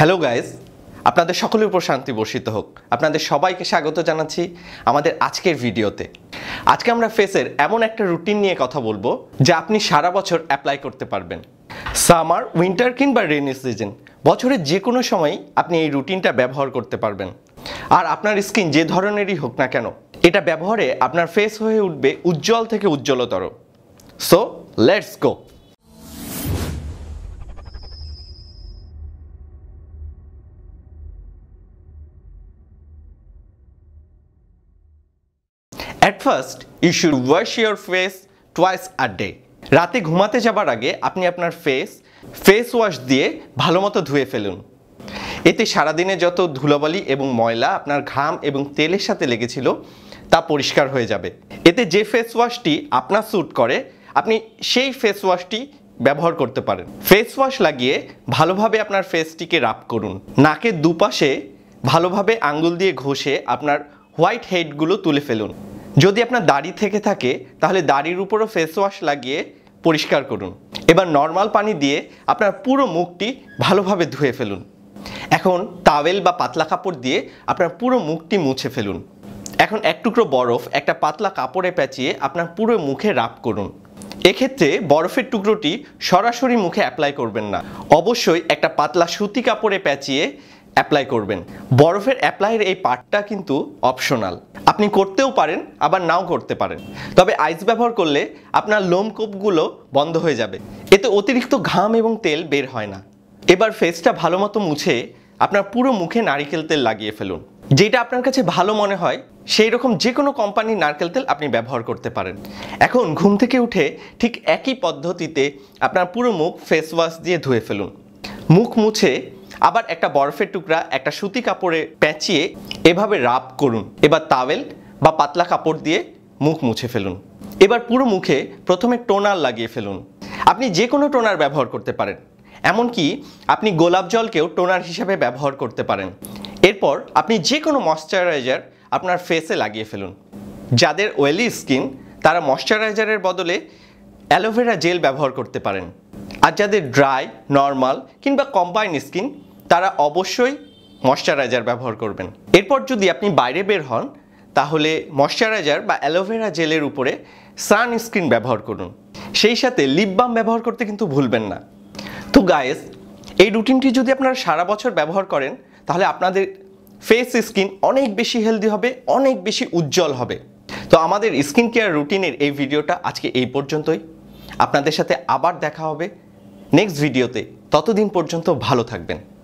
hello guys আপনাদের সকলের উপর শান্তি বর্ষিত হোক আপনাদের সবাইকে স্বাগত জানাচ্ছি আমাদের আজকের ভিডিওতে আজকে আমরা ফেসের এমন একটা রুটিন নিয়ে কথা বলবো যা আপনি সারা বছর অ্যাপ্লাই করতে পারবেন সামার উইন্টার কিংবা রেনি সিজন বছরের যে কোনো সময়ই আপনি এই রুটিনটা ব্যবহার করতে পারবেন আর আপনার স্কিন যে ধরনেরই হোক না কেন এটা ব্যবহারে আপনার ফেস হয়ে উঠবে উজ্জ্বল থেকে উজ্জ্বলতর so let's go at first you should wash your face twice a day রাতে ঘুমাতে যাবার আগে আপনি আপনার ফেস ফেস ওয়াশ দিয়ে ভালো মতো ধুয়ে ফেলুন এতে সারাদিনে যত ধুলোবালি এবং ময়লা আপনার ঘাম এবং তেলের সাথে লেগেছিল তা পরিষ্কার হয়ে যাবে এতে যে ফেস ওয়াশটি আপনার স্যুট করে আপনি সেই ফেস ওয়াশটি ব্যবহার করতে পারেন ফেস ওয়াশ লাগিয়ে ভালোভাবে আপনার ফেসটিকে রাপ করুন নাকের দুপাশে ভালোভাবে আঙ্গুল দিয়ে ঘষে আপনার হোয়াইট হেডগুলো তুলে ফেলুন যদি আপনার দাড়ি থেকে থাকে তাহলে দাড়ির উপরও ফেস ওয়াশ লাগিয়ে পরিষ্কার করুন এবার নর্মাল পানি দিয়ে আপনার পুরো মুখটি ভালোভাবে ধুয়ে ফেলুন এখন তাওয়েল বা পাতলা কাপড় দিয়ে আপনার পুরো মুখটি মুছে ফেলুন এখন এক টুকরো বরফ একটা পাতলা কাপড়ে প্যাঁচিয়ে আপনার পুরো মুখে রাপ করুন এক্ষেত্রে বরফের টুকরোটি সরাসরি মুখে অ্যাপ্লাই করবেন না অবশ্যই একটা পাতলা সুতি কাপড়ে প্যাঁচিয়ে অ্যাপ্লাই করবেন বরফের অ্যাপ্লাইয়ের এই পার্টটা কিন্তু অপশনাল আপনি করতেও পারেন আবার নাও করতে পারেন তবে আইস ব্যবহার করলে আপনার লোমকোপগুলো বন্ধ হয়ে যাবে এতে অতিরিক্ত ঘাম এবং তেল বের হয় না এবার ফেসটা ভালো মতো মুছে আপনার পুরো মুখে নারিকেল তেল লাগিয়ে ফেলুন যেটা আপনার কাছে ভালো মনে হয় সেই রকম যে কোনো কোম্পানির নারকেল তেল আপনি ব্যবহার করতে পারেন এখন ঘুম থেকে উঠে ঠিক একই পদ্ধতিতে আপনার পুরো মুখ ফেস ওয়াশ দিয়ে ধুয়ে ফেলুন মুখ মুছে আবার একটা বরফের টুকরা একটা সুতি কাপড়ে প্যাঁচিয়ে এভাবে রাব করুন এবার তাওয়েল বা পাতলা কাপড় দিয়ে মুখ মুছে ফেলুন এবার পুরো মুখে প্রথমে টোনার লাগিয়ে ফেলুন আপনি যে কোনো টোনার ব্যবহার করতে পারেন এমনকি আপনি গোলাপ জলকেও টোনার হিসেবে ব্যবহার করতে পারেন এরপর আপনি যে কোনো ময়শ্চারাইজার আপনার ফেসে লাগিয়ে ফেলুন যাদের ওয়েলি স্কিন তারা ময়শ্চারাইজারের বদলে অ্যালোভেরা জেল ব্যবহার করতে পারেন আর যাদের ড্রাই নর্মাল কিংবা কম্বাইন স্কিন তারা অবশ্যই ময়শ্চারাইজার ব্যবহার করবেন এরপর যদি আপনি বাইরে বের হন তাহলে ময়শ্চারাইজার বা অ্যালোভেরা জেলের উপরে সানস্ক্রিন ব্যবহার করুন সেই সাথে লিপ বাম ব্যবহার করতে কিন্তু ভুলবেন না তো গায়েস এই রুটিনটি যদি আপনারা সারা বছর ব্যবহার করেন তাহলে আপনাদের ফেস স্কিন অনেক বেশি হেলদি হবে অনেক বেশি উজ্জ্বল হবে তো আমাদের স্কিন কেয়ার রুটিনের এই ভিডিওটা আজকে এই পর্যন্তই আপনাদের সাথে আবার দেখা হবে নেক্সট ভিডিওতে ততদিন পর্যন্ত ভালো থাকবেন